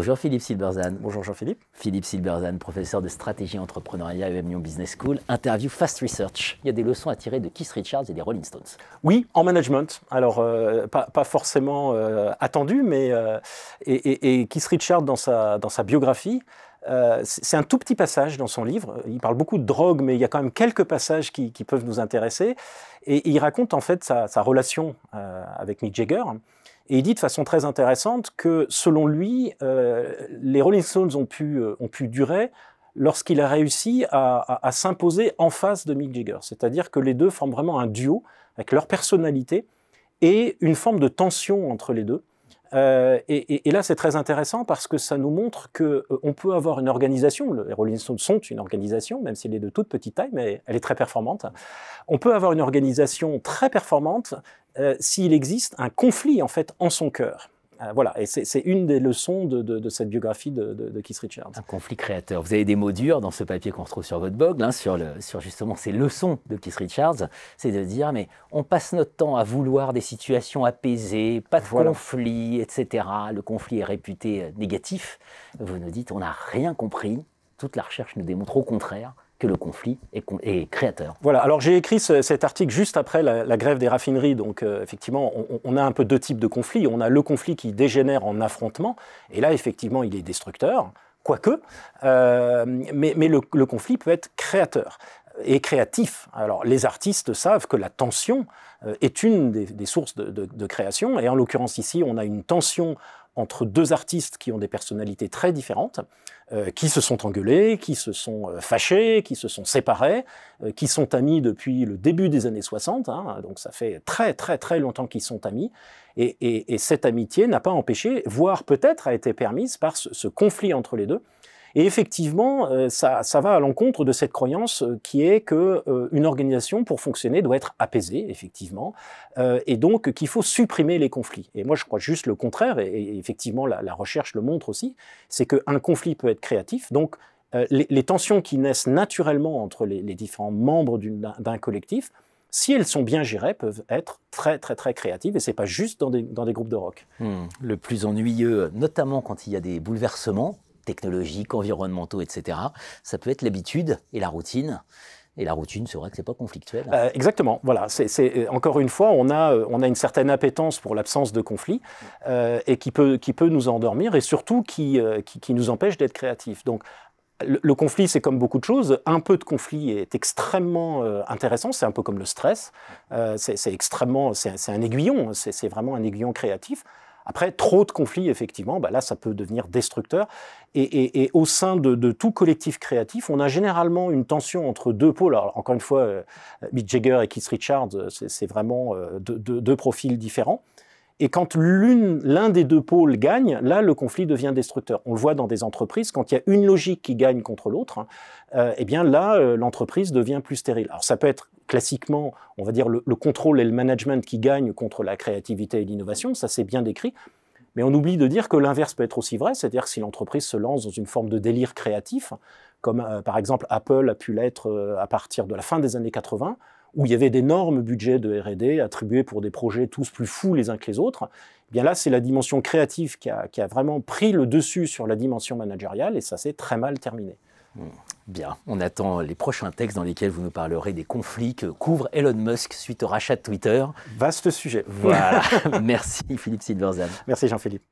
Bonjour Philippe Silberzan. Bonjour Jean-Philippe. Philippe Silberzan, professeur de stratégie entrepreneuriale à Lyon e Business School. Interview Fast Research. Il y a des leçons à tirer de Keith Richards et des Rolling Stones. Oui, en management. Alors, euh, pas, forcément euh, attendu, mais euh, et, et, et, Keith Richards, dans sa, biographie, c'est un tout petit passage dans son livre. Il parle beaucoup de drogue, mais il y a quand même quelques passages qui, peuvent nous intéresser. Et, il raconte en fait sa, relation avec Mick Jagger. Et il dit de façon très intéressante que, selon lui, euh, les Rolling Stones euh, ont pu, durer lorsqu'il a réussi à, à s'imposer en face de Mick Jagger. C'est-à-dire que les deux forment vraiment un duo avec leur personnalité et une forme de tension entre les deux euh, et, là, c'est très intéressant parce que ça nous montre qu'on euh, peut avoir une organisation, les Rolling Stones sont une organisation, même s'il est de toute petite taille, mais elle est très performante. On peut avoir une organisation très performante euh, s'il existe un conflit en fait en son cœur. Euh, voilà, et c'est une des leçons de, cette biographie de, Keith Richards. Un conflit créateur. Vous avez des mots durs dans ce papier qu'on retrouve sur votre blog, sur, justement ces leçons de Keith Richards. C'est de dire, mais on passe notre temps à vouloir des situations apaisées, pas de conflit, etc. Le conflit est réputé euh, négatif. Vous nous dites, on n'a rien compris. Toute la recherche nous démontre au contraire que le conflit est, créateur. Voilà, alors j'ai écrit cet article juste après la, grève des raffineries, donc euh, effectivement on, a un peu deux types de conflits. On a le conflit qui dégénère en affrontement, et là effectivement il est destructeur, quoique, euh, mais, le, conflit peut être créateur et créatif. Alors les artistes savent que la tension euh, est une des, sources de, de, création, et en l'occurrence ici, on a une tension entre deux artistes qui ont des personnalités très différentes, euh, qui se sont engueulés, qui se sont euh, fâchés, qui se sont séparés, euh, qui sont amis depuis le début des années 60, hein. donc ça fait très très très longtemps qu'ils sont amis, et, cette amitié n'a pas empêché, voire peut-être a été permise par ce conflit entre les deux, et effectivement, euh, ça, va à l'encontre de cette croyance euh, qui est que euh, une organisation pour fonctionner doit être apaisée, effectivement, et donc qu'il faut supprimer les conflits. Et moi, je crois juste le contraire, et, effectivement, la, recherche le montre aussi, c'est qu'un conflit peut être créatif, donc les, tensions qui naissent naturellement entre les, différents membres d'un collectif, si elles sont bien gérées, peuvent être très très très créatives et c'est pas juste dans des, groupes de rock. Hmm. Le plus ennuyeux, notamment quand il y a des bouleversements, technologiques, environnementaux, etc. Ça peut être l'habitude et la routine. Et la routine, c'est vrai que ce c'est pas conflictuel. Euh, exactement. Voilà. C'est, euh, encore une fois, on a, euh, on a une certaine appétence pour l'absence de conflit et qui peut, qui peut nous endormir et surtout qui, nous empêche d'être créatifs. Donc, le, conflit, c'est comme beaucoup de choses. Un peu de conflit est extrêmement intéressant. C'est un peu comme le stress. c'est, extrêmement, c'est, un aiguillon. c'est vraiment un aiguillon créatif. Après, trop de conflits, effectivement, bah, là, ça peut devenir destructeur. Et, au sein de, tout collectif créatif, on a généralement une tension entre deux pôles. encore une fois, euh, Jagger et Keith Richards, euh, c'est vraiment euh, deux, profils différents. Et quand l'un des deux pôles gagne, là, le conflit devient destructeur. On le voit dans des entreprises, quand il y a une logique qui gagne contre l'autre, hein, euh, eh bien là, l'entreprise devient plus stérile. Alors, ça peut être classiquement, on va dire, le, contrôle et le management qui gagnent contre la créativité et l'innovation, ça c'est bien décrit. Mais on oublie de dire que l'inverse peut être aussi vrai, c'est-à-dire que si l'entreprise se lance dans une forme de délire créatif, comme euh, par exemple Apple a pu l'être euh, à partir de la fin des années 80, où il y avait d'énormes budgets de RD attribués pour des projets tous plus fous les uns que les autres, eh bien là c'est la dimension créative qui a, qui a vraiment pris le dessus sur la dimension managériale et ça s'est très mal terminé. Bien, on attend les prochains textes dans lesquels vous nous parlerez des conflits que couvre Elon Musk suite au rachat de Twitter. Vaste sujet. Voilà. Merci Philippe Silverzan. Merci Jean-Philippe.